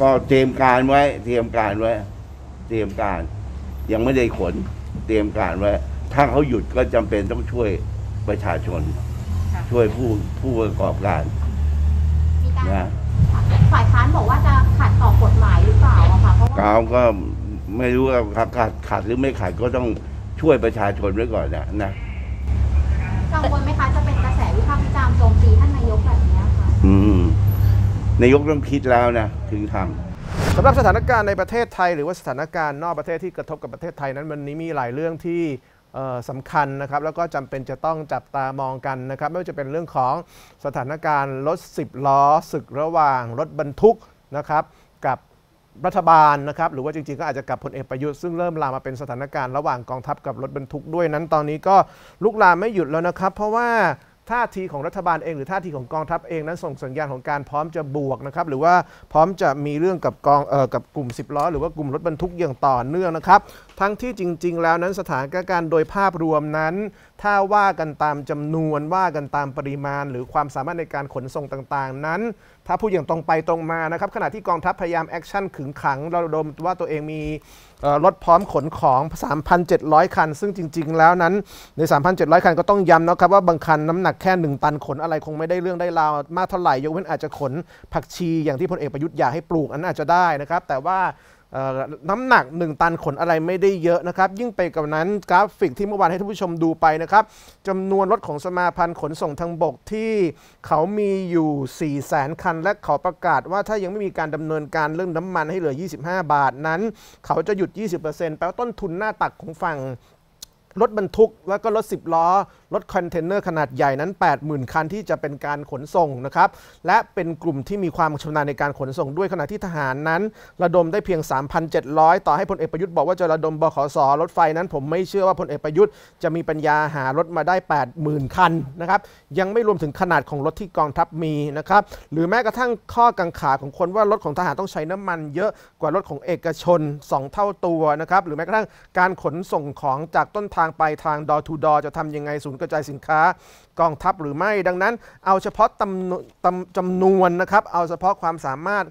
ก็เตรียมการไว้ เตรียมการไว้ เตรียมการ ยังไม่ได้ขนเตรียมการไว้ ถ้าเขาหยุดก็จำเป็นต้องช่วยประชาชน ช่วยผู้ผู้ประกอบการนะฝ่ายค้านบอกว่าจะขัดต่อกฎหมายหรือเปล่าอะค่ะเพราะว่าก็ไม่รู้ว่าขัดขัดหรือไม่ขัดก็ต้องช่วยประชาชนไว้ก่อนนะนะกังวลไหมคะ จะเป็นกระแสวิพากษ์วิจารณ์โจมตีท่านนายกแบบนี้ค่ะอืมนายกเริ่มคิดแล้วนะถึงทำสำหรับสถานการณ์ในประเทศไทย หรือว่าสถานการณ์นอกประเทศที่กระทบกับประเทศไทยนั้นวันนี้มีหลายเรื่องที่สำคัญนะครับแล้วก็จำเป็นจะต้องจับตามองกันนะครับ ไม่ว่าจะเป็นเรื่องของสถานการณ์รถ10ล้อศึกระหว่างรถบรรทุกนะครับกับรัฐบาลนะครับหรือว่าจริงๆก็อาจจะกับพลเอกประยุทธ์ซึ่งเริ่มลามมาเป็นสถานการณ์ ระหว่างกองทัพกับรถบรรทุกด้วยนั้นตอนนี้ก็ลุกลามไม่หยุดแล้วนะครับ เพราะว่าท่าทีของรัฐบาลเอง หรือท่าทีของกองทัพเองนั้นส่งสัญญาณของการพร้อมจะบวกนะครับ หรือว่าพร้อมจะมีเรื่องกับกองเออ่กับกลุ่ม 10ล้อหรือว่ากลุ่มรถบรรทุกอย่างต่อเนื่องนะครับทั้งที่จริงๆ แล้วนั้นสถานการณ์โดยภาพรวมนั้น ถ้าว่ากันตามจำนวนว่ากันตามปริมาณหรือความสามารถในการขนส่งต่างๆ นั้น ถ้าพูดอย่างตรงไปตรงมานะครับขณะที่กองทัพพยายามแอคชั่นขึงขังเราดมว่าตัวเองมีรถพร้อมขนของ 3,700 คัน ซึ่งจริงๆ แล้วนั้นใน 3,700 คันก็ต้องย้ำนะครับว่าบางคันน้ำหนักแค่ 1 ตันขนอะไรคงไม่ได้เรื่องได้ราวมากเท่าไหร่ยกเว้นอาจจะขนผักชีอย่างที่พลเอกประยุทธ์อยากให้ปลูกอันอาจจะได้นะครับแต่ว่าน้ำหนัก 1 ตันขนอะไรไม่ได้เยอะนะครับ ยิ่งไปกับนั้นกราฟิกที่เมื่อวานให้ท่านผู้ชมดูไปนะครับจำนวนรถของสมาพันธ์ขนส่งทางบกที่เขามีอยู่4 0 0 0 0คัน และเขาประกาศว่าถ้ายังไม่มีการดำเนินการเรื่องน้ำมันให้เหลือ 25 บาทนั้นเขาจะหยุด 20%แปลว่าต้นทุนหน้าตักของฝั่งรถบรรทุก แล้วก็รถ 10 ล้อ รถคอนเทนเนอร์ขนาดใหญ่นั้น 80,000 คัน ที่จะเป็นการขนส่งนะครับ และเป็นกลุ่มที่มีความชำนาญในการขนส่งด้วยขณะที่ทหารนั้น ระดมได้เพียง 3,700 ต่อให้พลเอกประยุทธ์บอกว่าจะระดมบขสรถไฟนั้นผมไม่เชื่อว่าพลเอกประยุทธ์จะมีปัญญาหารถมาได้ 80,000 คันนะครับยังไม่รวมถึงขนาดของรถที่กองทัพมีนะครับหรือแม้กระทั่งข้อกังขาของคนว่ารถของทหารต้องใช้น้ำมันเยอะกว่ารถของเอกชน 2 เท่าตัวนะครับหรือแม้กระทั่งการขนส่งของจากต้นททางไปทางดอทูดอจะทำยังไงศูนย์กระจายสินค้ากองทัพหรือไม่ดังนั้น เอาเฉพาะตำตำจำนวนนะครับ เอาเฉพาะความสามารถ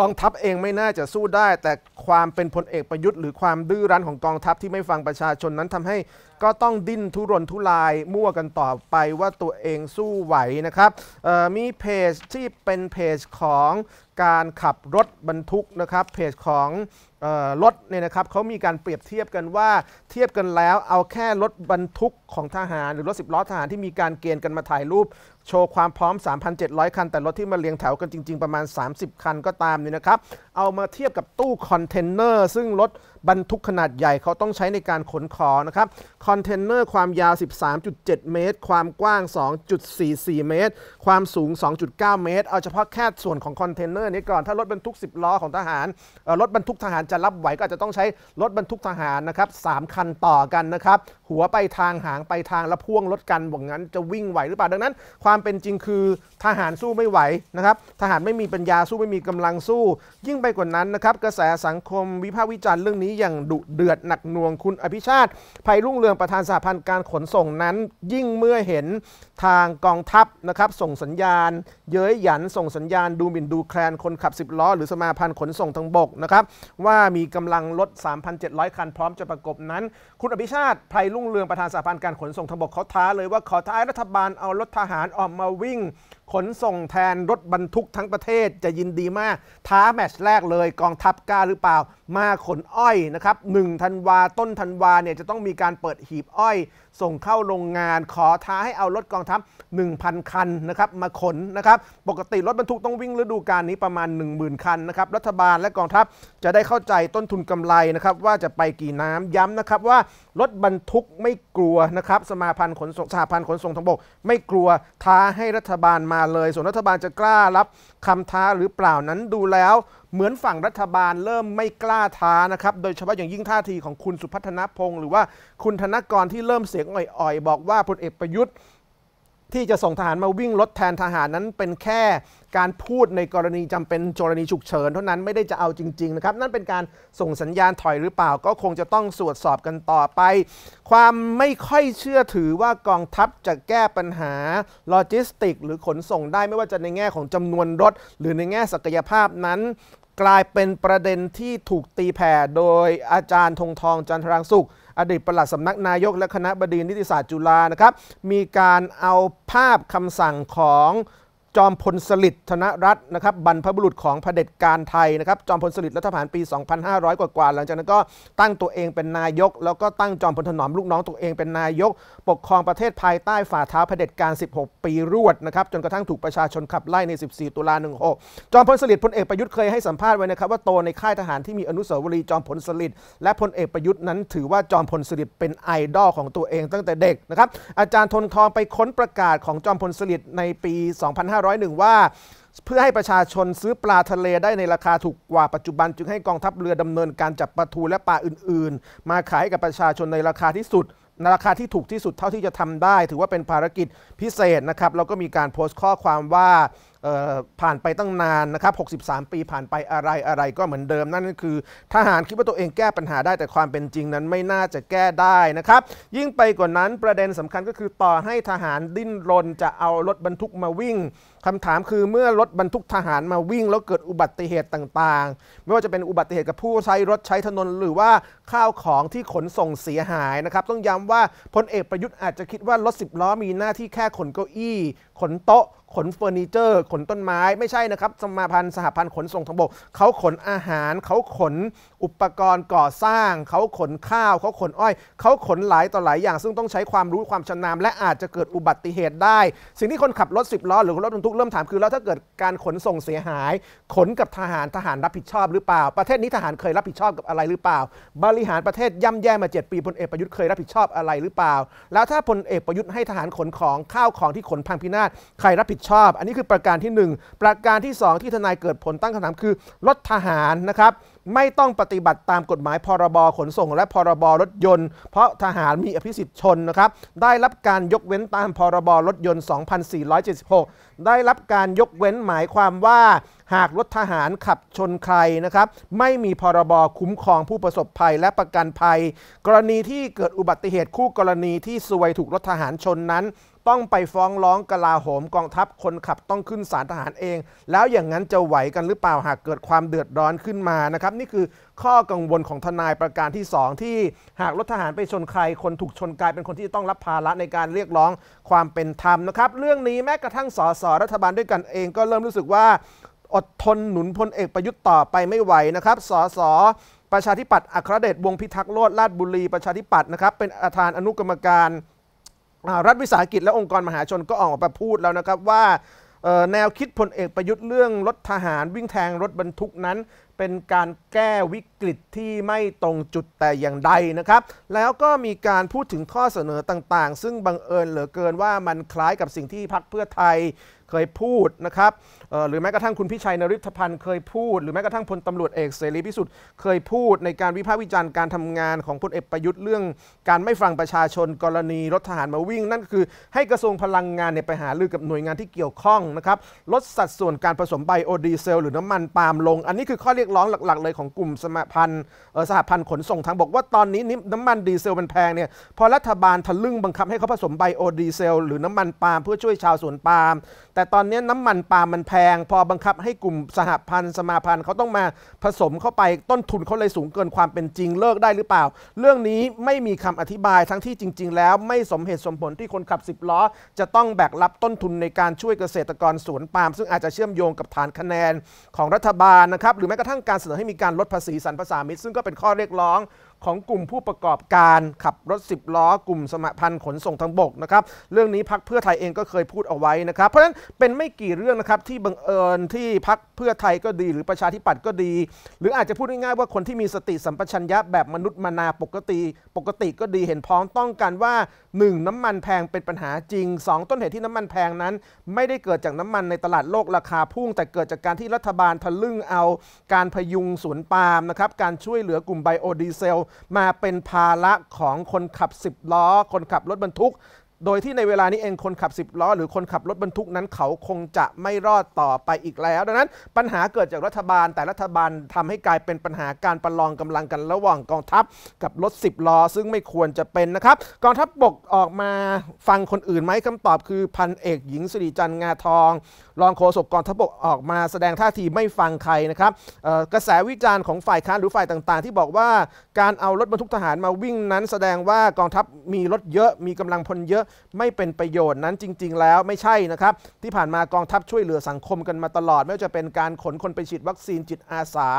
กองทัพเองไม่น่าจะสู้ได้ แต่ความเป็นพลเอกประยุทธ์หรือความดื้อรั้นของกองทัพที่ไม่ฟังประชาชนนั้นทำให้ก็ต้องดิ้นทุรนทุรายมั่วกันต่อไปว่าตัวเองสู้ไหวนะครับ มีเพจที่เป็นเพจของการขับรถบรรทุกนะครับเพจของรถเนี่ยนะครับเขามีการเปรียบเทียบกันว่า เทียบกันแล้วเอาแค่รถบรรทุกของทหาร หรือรถสิบล้อทหารที่มีการเกณฑ์กันมาถ่ายรูปโชว์ความพร้อม 3,700 คัน แต่รถที่มาเรียงแถวกันจริงๆ ประมาณ 30 คันก็ตามนี่นะครับ เอามาเทียบกับตู้คอนเทนเนอร์ ซึ่งรถบรรทุกขนาดใหญ่เขาต้องใช้ในการขนของนะครับ คอนเทนเนอร์ความยาว 13.7 เมตร ความกว้าง 2.44 เมตร ความสูง 2.9 เมตร เอาเฉพาะแค่ส่วนของคอนเทนเนอร์นี้ก่อน ถ้ารถบรรทุก 10 ล้อของทหารรถบรรทุกทหารจะรับไหวก็อาจจะต้องใช้รถบรรทุกทหารนะครับ 3 คันต่อกันนะครับ หัวไปทางหางไปทางและพ่วงรถกันบอกงั้นจะวิ่งไหวหรือเปล่า ดังนั้นความความเป็นจริงคือทหารสู้ไม่ไหวนะครับทหารไม่มีปัญญาสู้ไม่มีกำลังสู้ ยิ่งไปกว่านั้นนะครับกระแสสังคมวิพากษ์วิจารณ์เรื่องนี้อย่างดุเดือดหนักหน่วงคุณอภิชาติ ภัยรุ่งเรืองประธานสหพันธ์การขนส่งนั้นยิ่งเมื่อเห็นทางกองทัพนะครับส่งสัญญาณ เย้ยหยันส่งสัญญาณดูหมิ่นดูแคลนคนขับ 10ล้อ หรือสมาพันธ์ขนส่งทางบกนะครับว่ามีกำลังรถ3,700 คันพร้อมจะประกบนั้น คุณอภิชาติภัยรุ่งเรืองประธานสหพันธ์การขนส่งทางบกเขาท้าเลยว่าขอท้ายรัฐบาลเอารถทหารออกมาวิ่งขนส่งแทนรถบรรทุกทั้งประเทศ จะยินดีมากท้าแมตช์แรกเลยกองทัพกล้าหรือเปล่ามาขนอ้อยนะครับหนึ่งธันวาต้นธันวาเนี่ยจะต้องมีการเปิดหีบอ้อย ส่งเข้าโรงงานขอท้าให้เอารถกองทัพ1,000 คันนะครับมาขนนะครับปกติรถบรรทุกต้องวิ่งฤดูกาลนี้ประมาณ 10,000คันนะครับ รัฐบาลและกองทัพจะได้เข้าใจต้นทุนกำไรนะครับว่าจะไปกี่น้ำย้ำนะครับว่ารถบรรทุกไม่กลัวนะครับ สมาพันธ์ขนส่งสหพันธ์ขนส่งทางบก ไม่กลัวท้า้าให้รัฐบาลมาเลย ส่วนรัฐบาลจะกล้ารับคำท้าหรือเปล่านั้นดูแล้ว เหมือนฝั่งรัฐบาลเริ่มไม่กล้าท้านะครับโดยเฉพาะอย่างยิ่งท่าทีของคุณสุพัฒนพงศ์หรือว่าคุณธนกรที่เริ่มเสียงอ่อยๆ บอกว่าพลเอกประยุทธ์ที่จะส่งทหารมาวิ่งรถแทนทหาร นั้นเป็นแค่การพูดในกรณีจำเป็นกรณีฉุกเฉิน เท่านั้นไม่ได้จะเอาจริงๆ นะครับ นั่นเป็นการส่งสัญญาณถอยหรือเปล่าก็คงจะต้องตรวจสอบกันต่อไป ความไม่ค่อยเชื่อถือว่ากองทัพจะแก้ปัญหาโลจิสติก หรือขนส่งได้ไม่ว่าจะในแง่ของจำนวนรถหรือในแง่ศักยภาพนั้น กลายเป็นประเด็นที่ถูกตีแผ่โดยอาจารย์ธงทองจันทรังสุขอดีตปลัดสำนักนายกและคณะบดีนิติศาสตร์จุฬานะครับมีการเอาภาพคำสั่งของจอมพลสลิดธนรัตน์นะครับบรรพบุรุษของเผด็จการไทยนะครับจอมพลสลิดรัฐประหารปี 2500 กว่ากว่าหลังจากนั้นก็ตั้งตัวเองเป็นนายก แล้วก็ตั้งจอมพลถนอม ลูกน้องตัวเองเป็นนายก ปกครองประเทศภายใต้ฝ่าเท้าเผด็จการ 16 ปีรวดนะครับจนกระทั่งถูกประชาชนขับไล่ใน 14 ตุลา16 จอมพลสลิดพลเอกประยุทธ์เคยให้สัมภาษณ์ไว้นะครับว่าโตในค่ายทหารที่มีอนุสาวรีย์จอมพลสลิดและพลเอกประยุทธ์นั้น ถือว่าจอมพลสลิดเป็นไอดอลของตัวเองตั้งแต่เด็กนะครับอาจารย์ทนทองไปค้นประกาศ ของจอมพลสลิดในปี 2500 2501ว่า เพื่อให้ประชาชนซื้อปลาทะเลได้ในราคาถูกกว่าปัจจุบัน จึงให้กองทัพเรือดำเนินการจับปลาทูและปลาอื่นๆ มาขายกับประชาชนในราคาที่สุด ในราคาที่ถูกที่สุดเท่าที่จะทำได้ ถือว่าเป็นภารกิจพิเศษนะครับแล้วก็มีการโพสต์ข้อความว่าผ่านไปตั้งนานนะครับ63 ปีผ่านไปอะไรอะไรก็เหมือนเดิมนั่นก็คือทหารคิดว่าตัวเองแก้ปัญหาได้แต่ความเป็นจริงนั้นไม่น่าจะแก้ได้นะครับยิ่งไปกว่านั้นประเด็นสำคัญก็คือต่อให้ทหารดิ้นรนจะเอารถบรรทุกมาวิ่ง คำถามคือเมื่อรถบรรทุกทหารมาวิ่งแล้วเกิดอุบัติเหตุต่างๆไม่ว่าจะเป็นอุบัติเหตุกับผู้ใช้รถใช้ถนนหรือว่าข้าวของที่ขนส่งเสียหายนะครับต้องย้ำว่าพลเอกประยุทธ์อาจจะคิดว่ารถสิบล้อมีหน้าที่แค่ขนเก้าอี้ ขนโต๊ะขนเฟอร์นิเจอร์ขนต้นไม้ไม่ใช่นะครับ สมาพันธ์ สหพันธ์ ขนส่งทางบก เขาขนอาหาร เขาขนอุปกรณ์ก่อสร้าง เขาขนข้าว เขาขนอ้อย เขาขนหลายต่อหลายอย่างซึ่งต้องใช้ความรู้ความชำนาญและอาจจะเกิดอุบัติเหตุได้ สิ่งที่คนขับรถ10ล้อหรือรถบรรทุกเริ่มถามคือ แล้วถ้าเกิดการขนส่งเสียหาย ขนกับทหารทหารรับผิดชอบหรือเปล่า ประเทศนี้ทหารเคยรับผิดชอบกับอะไรหรือเปล่า บริหารประเทศย่ำแย่มา 7 ปีพลเอกประยุทธ์เคยรับผิดชอบอะไรหรือเปล่า แล้วถ้าพลเอกประยุทธ์ให้ทหารขนของข้าวของที่ขนพังพินาศใครรับผิดชอบ อันนี้คือประการที่1ประการที่ 2ที่ทนายเกิดผลตั้งคำถามคือรถทหารนะครับไม่ต้องปฏิบัติตามกฎหมายพรบขนส่งและพรบรถยนต์ เพราะทหารมีอภิสิทธิ์ชนนะครับได้รับการยกเว้นตามพรบรถยนต์ 2476 ได้รับการยกเว้นหมายความว่าหากรถทหารขับชนใครนะครับไม่มีพรบคุ้มครองผู้ประสบภัยและประกันภัย กรณีที่เกิดอุบัติเหตุคู่กรณีที่ซวยถูกรถทหารชนนั้นต้องไปฟ้องร้องกลาโหมกองทัพคนขับต้องขึ้นศาลทหารเอง แล้วอย่างนั้นจะไหวกันหรือเปล่าหากเกิดความเดือดร้อนขึ้นมานะครับ นี่คือข้อกังวลของทนายประการที่2ที่หากรถทหารไปชนใครคนถูกชนกลายเป็นคนที่ต้องรับภาระในการเรียกร้องความเป็นธรรมนะครับ เรื่องนี้แม้กระทั่งสสรัฐบาลด้วยกันเอง ก็เริ่มรู้สึกว่า อดทนหนุนพลเอกประยุทธ์ต่อไปไม่ไหวนะครับ สส ประชาธิปัตย์อัครเดชวงพิทักษ์โลดลาดบุรีประชาธิปัตย์นะครับเป็นประธานอนุกรรมการรัฐวิสาหกิจและองค์กรมหาชนก็ออกมาพูดแล้วนะครับ ว่า แนวคิดพลเอกประยุทธ์เรื่องรถทหารวิ่งแทงรถบรรทุกนั้น เป็นการแก้วิกฤตที่ไม่ตรงจุดแต่อย่างใดนะครับ แล้วก็มีการพูดถึงข้อเสนอต่างๆ ซึ่งบังเอิญเหลือเกินว่ามันคล้ายกับสิ่งที่พรรคเพื่อไทยเคยพูดนะครับหรือแม้กระทั่งคุณพิชัยนริธพันธ์เคยพูด หรือแม้กระทั่งพลตำรวจเอกเสรีพิสุทธิ์เคยพูด ในการวิพากษ์วิจารณ์การทำงานของพลเอกประยุทธ์เรื่อง การไม่ฟังประชาชนกรณีรถทหารมาวิ่งนั่นคือ ให้กระทรวงพลังงานเนี่ยไปหาลือกับหน่วยงานที่เกี่ยวข้องนะครับลดสัดส่วนการผสมไบโอดีเซลหรือน้ำมันปาล์มลง อันนี้คือข้อเรียกร้องหลักๆเลยของกลุ่มสมาพันธ์สหพันธ์ขนส่งทางบอกว่า ตอนนี้น้ำมันดีเซลมันแพงเนี่ยพอรัฐบาลทะลึ่งบังคับให้เขาผสมไบโอดีเซล หรือน้ำมันปาล์มเพื่อช่วยชาวสวนปาล์มแต่แต่ตอนนี้น้ำมันปาล์มมันแพง พอบังคับให้กลุ่มสหพันธ์ สมาพันธ์เขาต้องมาผสมเข้าไปต้นทุนเขาเลยสูงเกินความเป็นจริงเลิกได้หรือเปล่า เรื่องนี้ไม่มีคำอธิบายทั้งที่จริง ๆ แล้วไม่สมเหตุสมผลที่คนขับ10ล้อ จะต้องแบกรับต้นทุนในการช่วยเกษตรกรสวนปาล์มซึ่งอาจจะเชื่อมโยงกับฐานคะแนนของรัฐบาลนะครับหรือแม้กระทั่งการเสนอให้มีการลดภาษีสรรพสามิตซึ่งก็เป็นข้อเรียกร้องของกลุ่มผู้ประกอบการขับรถ 10 ล้อกลุ่มสมาพันธ์ขนส่งทางบกนะครับเรื่องนี้พักเพื่อไทยเองก็เคยพูดเอาไว้นะครับเพราะฉะนั้นเป็นไม่กี่เรื่องนะครับที่บังเอิญที่พักเพื่อไทยก็ดีหรือประชาธิปัตย์ก็ดี หรืออาจจะพูดง่ายๆว่าคนที่มีสติสัมปชัญญะแบบมนุษย์มานาปกติ ปกติก็ดีเห็นพ้องต้องกันว่า 1. น้ำมันแพงเป็นปัญหาจริง 2. ต้นเหตุที่น้ำมันแพงนั้น ไม่ได้เกิดจากน้ำมันในตลาดโลกราคาพุ่ง แต่เกิดจากการที่รัฐบาลทะลึ่งเอา การพยุงสวนปาล์มนะครับการช่วยเหลือกลุ่มไบโอดีเซลมาเป็นภาระของคนขับสิบล้อ คนขับรถบรรทุกโดยที่ในเวลานี้เองคนขับ 10 ล้อ หรือคนขับรถบรรทุกนั้นเขาคงจะไม่รอดต่อไปอีกแล้ว ดังนั้นปัญหาเกิดจากรัฐบาลแต่รัฐบาลทำให้กลายเป็นปัญหาการประลองกำลังกันระหว่างกองทัพกับรถ 10 ล้อซึ่งไม่ควรจะเป็นนะครับ กองทัพบกออกมาฟังคนอื่นไหมคำตอบคือพันเอกหญิงสุริจันทร์งาทองรองโฆษกกองทัพบกออกมา แสดงท่าทีไม่ฟังใครนะครับกระแสวิจารณ์ของฝ่ายค้านหรือฝ่ายต่างๆ ที่บอกว่าการเอารถบรรทุกทหารมาวิ่งนั้น แสดงว่ากองทัพมีรถเยอะมีกำลังพลเยอะไม่เป็นประโยชน์นั้นจริงๆแล้วไม่ใช่นะครับ ที่ผ่านมากองทัพช่วยเหลือสังคมกันมาตลอด ไม่ว่าจะเป็นการขนคนไปฉีดวัคซีนจิตอาสา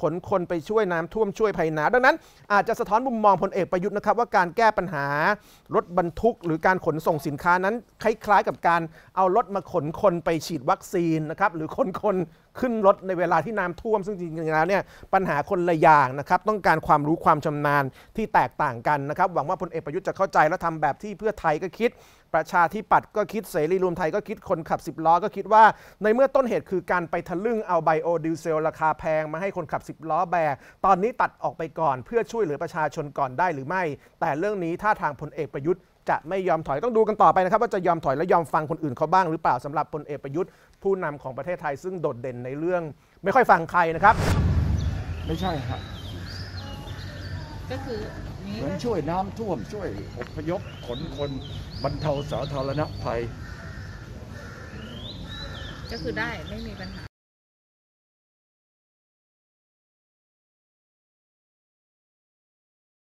ขนคนไปช่วยน้ำท่วมช่วยภัยหนาดังนั้นอาจจะสะท้อนมุมมองพลเอกประยุทธ์นะครับ ว่าการแก้ปัญหารถบรรทุก หรือการขนส่งสินค้านั้น คล้ายๆ กับการเอารถมาขนคนไปฉีดวัคซีนนะครับหรือขนคนขึ้นรถในเวลาที่น้ำท่วม ซึ่งจริงๆแล้วเนี่ยปัญหาคนละอย่างนะครับต้องการความรู้ความชำนาญที่แตกต่างกันนะครับหวังว่าพลเอกประยุทธ์จะเข้าใจและทำแบบที่เพื่อไทยก็คิด ประชาธิปัตย์ก็คิดเสรีรวมไทยก็คิดคนขับ 10 ล้อก็คิดว่า ในเมื่อต้นเหตุคือการไปทะลึ่งเอาไบโอดีเซล ราคาแพงมาให้คนขับ 10ล้อแบกตอนนี้ตัดออกไปก่อนเพื่อช่วยเหลือประชาชนก่อนได้หรือไม่ แต่เรื่องนี้ท่าทางพลเอกประยุทธ์จะไม่ยอมถอยต้องดูกันต่อไปนะครับว่าจะยอมถอยและยอมฟังคนอื่นเขาบ้างหรือเปล่าสำหรับพลเอกประยุทธ์ผู้นำของประเทศไทยซึ่งโดดเด่นในเรื่องไม่ค่อยฟังใครนะครับ ไม่ใช่ครับ ก็คือเหมือนช่วยน้ำท่วมช่วยอพยพขนคนบรรเทาสาธารณภัย ก็คือได้ไม่มีปัญหา